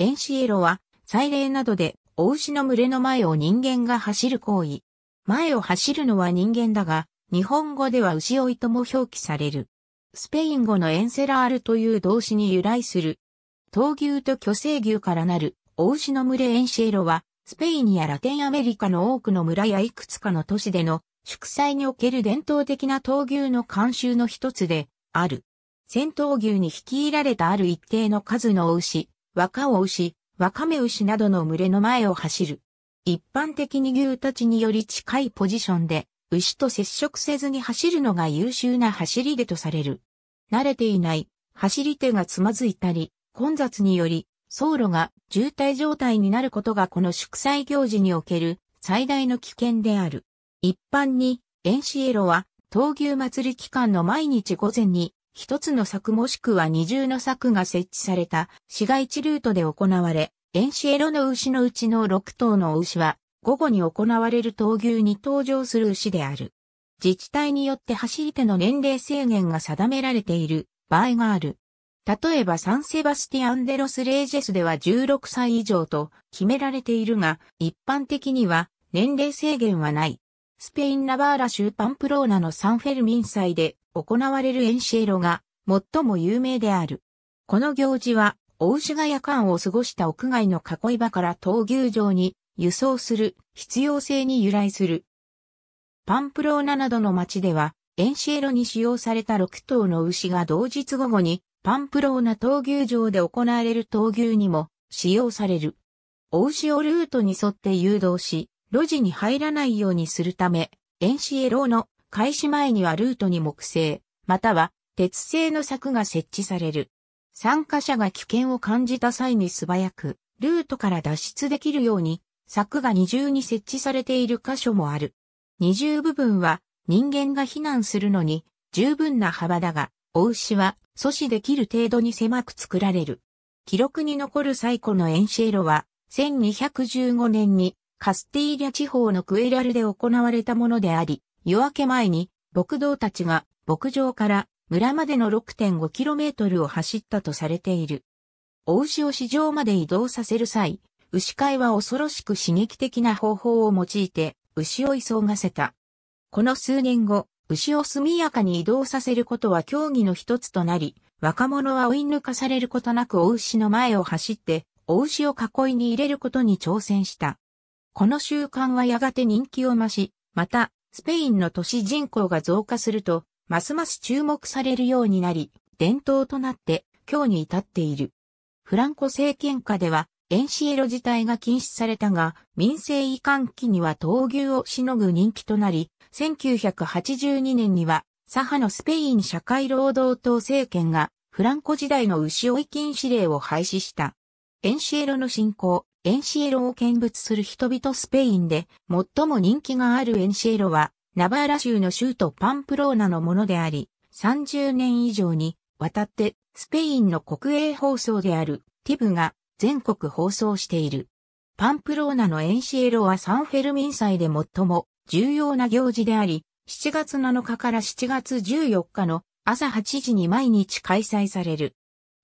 エンシエロは、祭礼などで、お牛の群れの前を人間が走る行為。前を走るのは人間だが、日本語では牛追いとも表記される。スペイン語のエンセラールという動詞に由来する。闘牛と巨生牛からなる、お牛の群れエンシエロは、スペインやラテンアメリカの多くの村やいくつかの都市での祝祭における伝統的な闘牛の慣習の一つである。戦闘牛にき入られたある一定の数の牛、若尾牛、若目牛などの群れの前を走る。一般的に牛たちにより近いポジションで、牛と接触せずに走るのが優秀な走り手とされる。慣れていない、走り手がつまずいたり、混雑により、走路が渋滞状態になることがこの祝祭行事における最大の危険である。一般に、エンシエロは、闘牛祭り期間の毎日午前に、一つの柵もしくは二重の柵が設置された市街地ルートで行われ、エンシエロの牛のうちの6頭の牛は、午後に行われる闘牛に登場する牛である。自治体によって走り手の年齢制限が定められている場合がある。例えばサンセバスティアンデロス・レイジェスでは16歳以上と決められているが、一般的には年齢制限はない。スペイン・ナバーラ州パンプローナのサンフェルミン祭で行われるエンシエロが最も有名である。この行事は、大牛が夜間を過ごした屋外の囲い場から闘牛場に輸送する必要性に由来する。パンプローナなどの町では、エンシエロに使用された6頭の牛が同日午後にパンプローナ闘牛場で行われる闘牛にも使用される。お牛をルートに沿って誘導し、路地に入らないようにするため、エンシエロの開始前にはルートに木製、または鉄製の柵が設置される。参加者が危険を感じた際に素早く、ルートから脱出できるように、柵が二重に設置されている箇所もある。二重部分は、人間が避難するのに、十分な幅だが、お牛は阻止できる程度に狭く作られる。記録に残る最古のエンシェロは、1215年にカスティーリャ地方のクエラルで行われたものであり、夜明け前に、牧道たちが牧場から村までの 6.5km を走ったとされている。お牛を市場まで移動させる際、牛飼いは恐ろしく刺激的な方法を用いて、牛を急がせた。この数年後、牛を速やかに移動させることは競技の一つとなり、若者は追い抜かされることなくお牛の前を走って、お牛を囲いに入れることに挑戦した。この習慣はやがて人気を増し、また、スペインの都市人口が増加すると、ますます注目されるようになり、伝統となって今日に至っている。フランコ政権下では、エンシエロ自体が禁止されたが、民政移管期には闘牛をしのぐ人気となり、1982年には、左派のスペイン社会労働党政権が、フランコ時代の牛追い禁止令を廃止した。エンシエロの進行、エンシエロを見物する人々スペインで最も人気があるエンシエロはナバーラ州の州都パンプローナのものであり30年以上にわたってスペインの国営放送であるティブが全国放送している。パンプローナのエンシエロはサンフェルミン祭で最も重要な行事であり、7月7日から7月14日の朝8時に毎日開催される。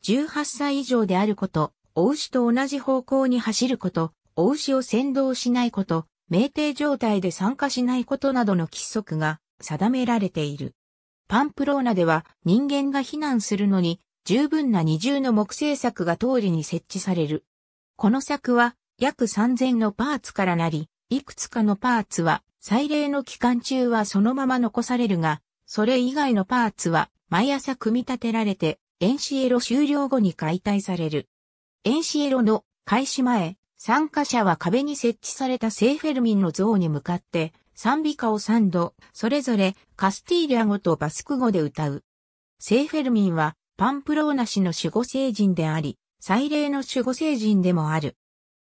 18歳以上であること、お牛と同じ方向に走ること、お牛を先導しないこと、酩酊状態で参加しないことなどの規則が定められている。パンプローナでは人間が避難するのに十分な二重の木製柵が通りに設置される。この柵は約3000のパーツからなり、いくつかのパーツは祭礼の期間中はそのまま残されるが、それ以外のパーツは毎朝組み立てられて、エンシエロ終了後に解体される。エンシエロの開始前、参加者は壁に設置されたセーフェルミンの像に向かって、賛美歌を3度、それぞれカスティーリャ語とバスク語で歌う。セーフェルミンはパンプローナ氏の守護聖人であり、祭礼の守護聖人でもある。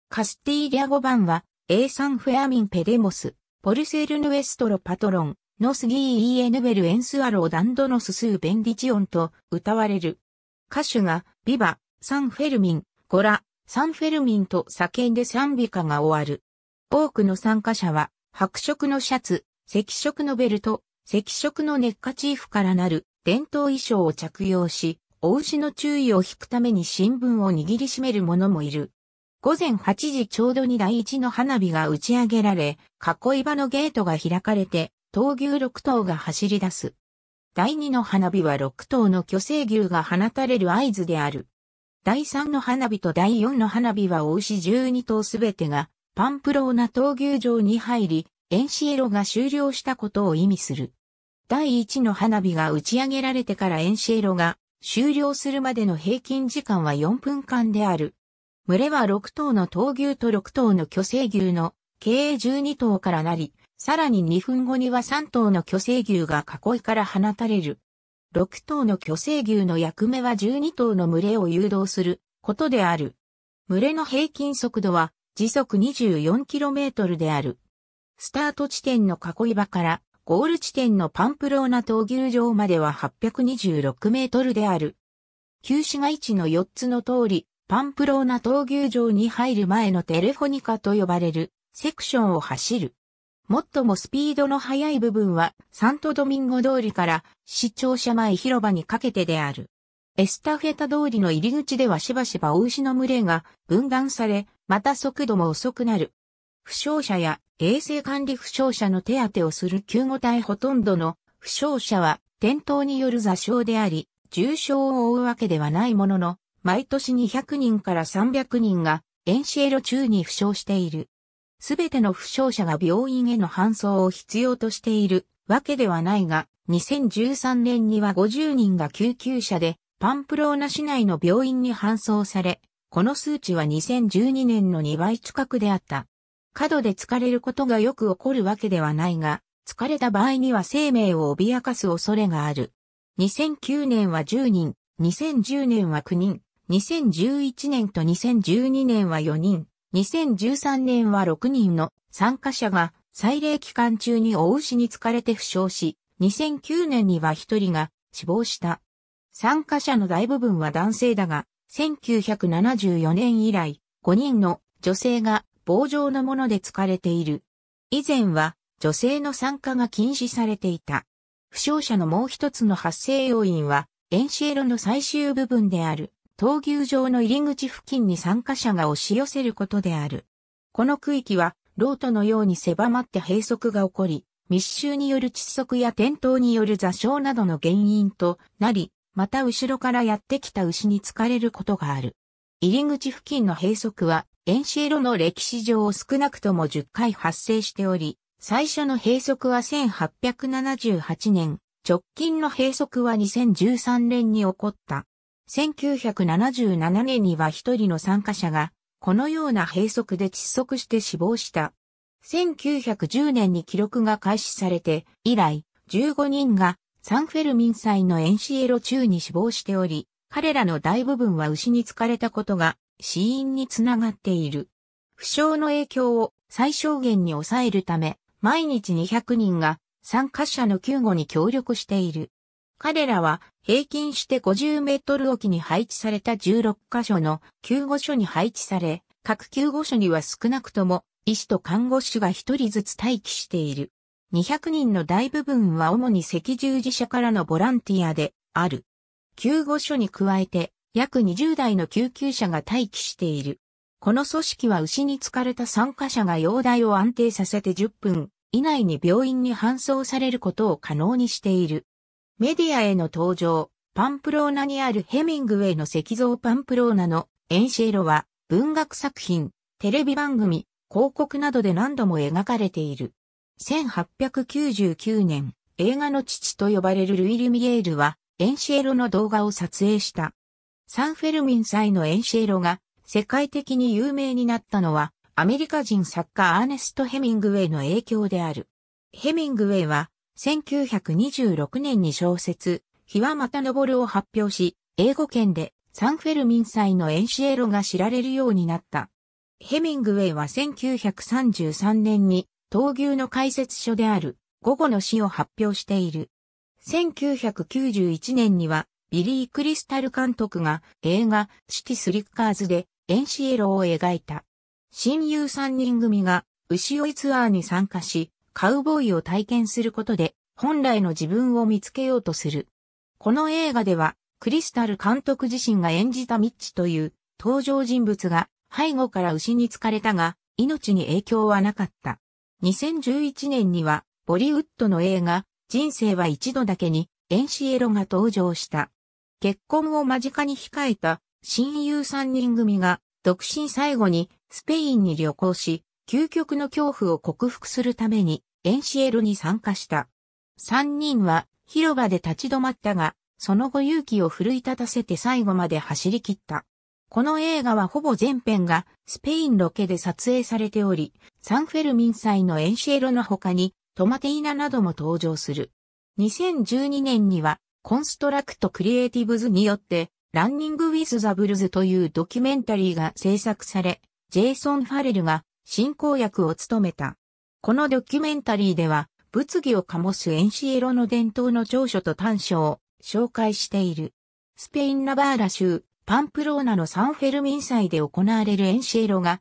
カスティーリャ語版は、エーサン・フェアミン・ペデモス、ポルセル・ヌエストロ・パトロン、ノスギー・イエヌベル・エンスアロー・ダンドノス・スー・ベンディチオンと歌われる。歌手が、ビバ、サン・フェルミン、コラ、サンフェルミンと叫んで賛美歌が終わる。多くの参加者は、白色のシャツ、赤色のベルト、赤色のネッカチーフからなる伝統衣装を着用し、お牛の注意を引くために新聞を握りしめる者もいる。午前8時ちょうどに第一の花火が打ち上げられ、囲い場のゲートが開かれて、闘牛6頭が走り出す。第二の花火は6頭の巨星牛が放たれる合図である。第3の花火と第4の花火は大牛12頭すべてがパンプローナ闘牛場に入り、エンシエロが終了したことを意味する。第1の花火が打ち上げられてからエンシエロが終了するまでの平均時間は4分間である。群れは6頭の闘牛と6頭の巨生牛の計12頭からなり、さらに2分後には3頭の巨生牛が囲いから放たれる。6頭の巨生牛の役目は12頭の群れを誘導することである。群れの平均速度は時速 24km である。スタート地点の囲い場からゴール地点のパンプローナ闘牛場までは826メートルである。旧市街地の4つの通り、パンプローナ闘牛場に入る前のテレフォニカと呼ばれるセクションを走る。最もスピードの速い部分はサントドミンゴ通りから市庁舎前広場にかけてである。エスタフェタ通りの入り口ではしばしばお牛の群れが分断され、また速度も遅くなる。負傷者や衛生管理負傷者の手当てをする救護隊ほとんどの負傷者は転倒による座傷であり、重傷を負うわけではないものの、毎年200人から300人がエンシエロ中に負傷している。すべての負傷者が病院への搬送を必要としているわけではないが、2013年には50人が救急車でパンプローナ市内の病院に搬送され、この数値は2012年の2倍近くであった。過度で疲れることがよく起こるわけではないが、疲れた場合には生命を脅かす恐れがある。2009年は10人、2010年は9人、2011年と2012年は4人、2013年は6人の参加者が祭礼期間中に大牛に疲れて負傷し、2009年には1人が死亡した。参加者の大部分は男性だが、1974年以来、5人の女性が棒状のもので疲れている。以前は女性の参加が禁止されていた。負傷者のもう一つの発生要因は、エンシエロの最終部分である。闘牛場の入り口付近に参加者が押し寄せることである。この区域は、ロートのように狭まって閉塞が起こり、密集による窒息や転倒による座礁などの原因となり、また後ろからやってきた牛に疲れることがある。入り口付近の閉塞は、エンシエロの歴史上少なくとも10回発生しており、最初の閉塞は1878年、直近の閉塞は2013年に起こった。1977年には一人の参加者が、このような閉塞で窒息して死亡した。1910年に記録が開始されて、以来、15人がサンフェルミン祭のエンシエロ中に死亡しており、彼らの大部分は牛に疲れたことが死因につながっている。負傷の影響を最小限に抑えるため、毎日200人が参加者の救護に協力している。彼らは平均して50メートルおきに配置された16箇所の救護所に配置され、各救護所には少なくとも医師と看護師が1人ずつ待機している。200人の大部分は主に赤十字社からのボランティアである。救護所に加えて約20台の救急車が待機している。この組織は牛に疲れた参加者が容体を安定させて10分以内に病院に搬送されることを可能にしている。メディアへの登場、パンプローナにあるヘミングウェイの石像パンプローナのエンシェロは文学作品、テレビ番組、広告などで何度も描かれている。1899年、映画の父と呼ばれるルイ・リミエールはエンシェロの動画を撮影した。サンフェルミン祭のエンシェロが世界的に有名になったのはアメリカ人作家アーネスト・ヘミングウェイの影響である。ヘミングウェイは1926年に小説、日はまた昇るを発表し、英語圏でサンフェルミン祭のエンシエロが知られるようになった。ヘミングウェイは1933年に闘牛の解説書である午後の詩を発表している。1991年にはビリー・クリスタル監督が映画シティ・スリッカーズでエンシエロを描いた。親友3人組が牛追いツアーに参加し、カウボーイを体験することで本来の自分を見つけようとする。この映画ではクリスタル監督自身が演じたミッチという登場人物が背後から牛に疲れたが命に影響はなかった。2011年にはボリウッドの映画人生は一度だけにエンシエロが登場した。結婚を間近に控えた親友3人組が独身最後にスペインに旅行し究極の恐怖を克服するために、エンシエルに参加した。三人は広場で立ち止まったが、その後勇気を奮い立たせて最後まで走り切った。この映画はほぼ全編がスペインロケで撮影されており、サンフェルミン祭のエンシエロの他にトマティーナなども登場する。2012年にはコンストラクトクリエイティブズによってランニングウィズ・ザブルズというドキュメンタリーが制作され、ジェイソン・ファレルが進行役を務めた。このドキュメンタリーでは、物議を醸すエンシエロの伝統の長所と短所を紹介している。スペインナバーラ州、パンプローナのサンフェルミン祭で行われるエンシエロが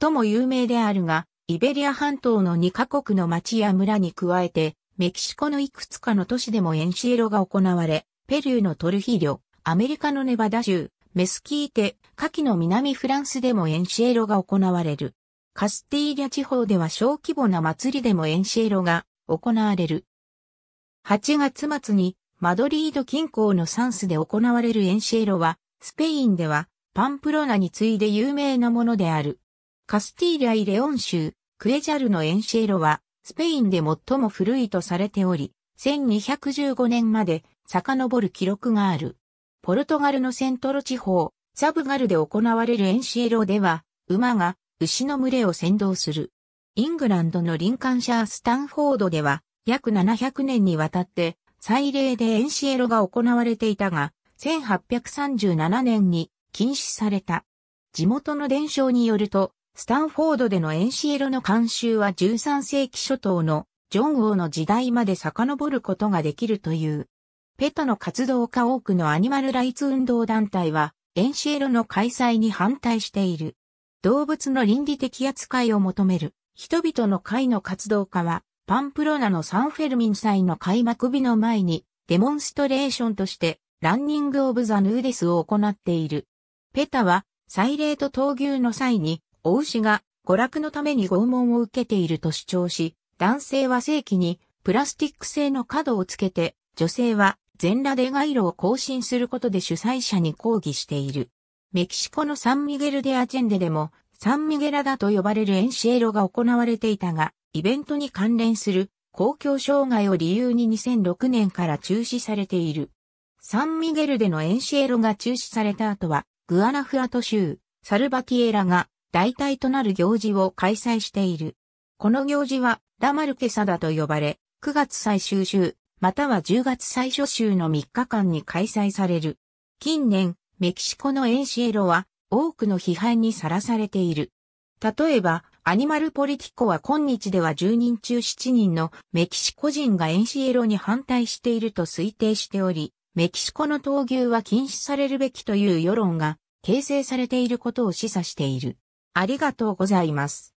最も有名であるが、イベリア半島の2カ国の町や村に加えて、メキシコのいくつかの都市でもエンシエロが行われ、ペルーのトルヒリョ、アメリカのネバダ州、メスキーテ、夏季の南フランスでもエンシエロが行われる。カスティーリャ地方では小規模な祭りでもエンシェロが行われる。8月末にマドリード近郊のサンスで行われるエンシェロは、スペインではパンプロナに次いで有名なものである。カスティーリャイ・レオン州、クエジャルのエンシェロは、スペインで最も古いとされており、1215年まで遡る記録がある。ポルトガルのセントロ地方、サブガルで行われるエンシエロでは、馬が牛の群れを先導する。イングランドのリンカンシャースタンフォードでは、約700年にわたって、祭礼でエンシエロが行われていたが、1837年に禁止された。地元の伝承によると、スタンフォードでのエンシエロの慣習は13世紀初頭のジョン王の時代まで遡ることができるという。ペトの活動家多くのアニマルライツ運動団体は、エンシエロの開催に反対している。動物の倫理的扱いを求める人々の会の活動家は、パンプロナのサンフェルミン祭の開幕日の前に、デモンストレーションとして、ランニング・オブ・ザ・ヌーデスを行っている。ペタは、祭礼と闘牛の際に、お牛が娯楽のために拷問を受けていると主張し、男性は正規にプラスチック製の角をつけて、女性は全裸で街路を更新することで主催者に抗議している。メキシコのサンミゲルデアチェンデでも、サンミゲラダと呼ばれるエンシエロが行われていたが、イベントに関連する公共障害を理由に2006年から中止されている。サンミゲルデのエンシエロが中止された後は、グアナフアト州、サルバキエラが代替となる行事を開催している。この行事は、ラマルケサダと呼ばれ、9月最終週、または10月最初週の3日間に開催される。近年、メキシコのエンシエロは多くの批判にさらされている。例えば、アニマルポリティコは今日では10人中7人のメキシコ人がエンシエロに反対していると推定しており、メキシコの闘牛は禁止されるべきという世論が形成されていることを示唆している。ありがとうございます。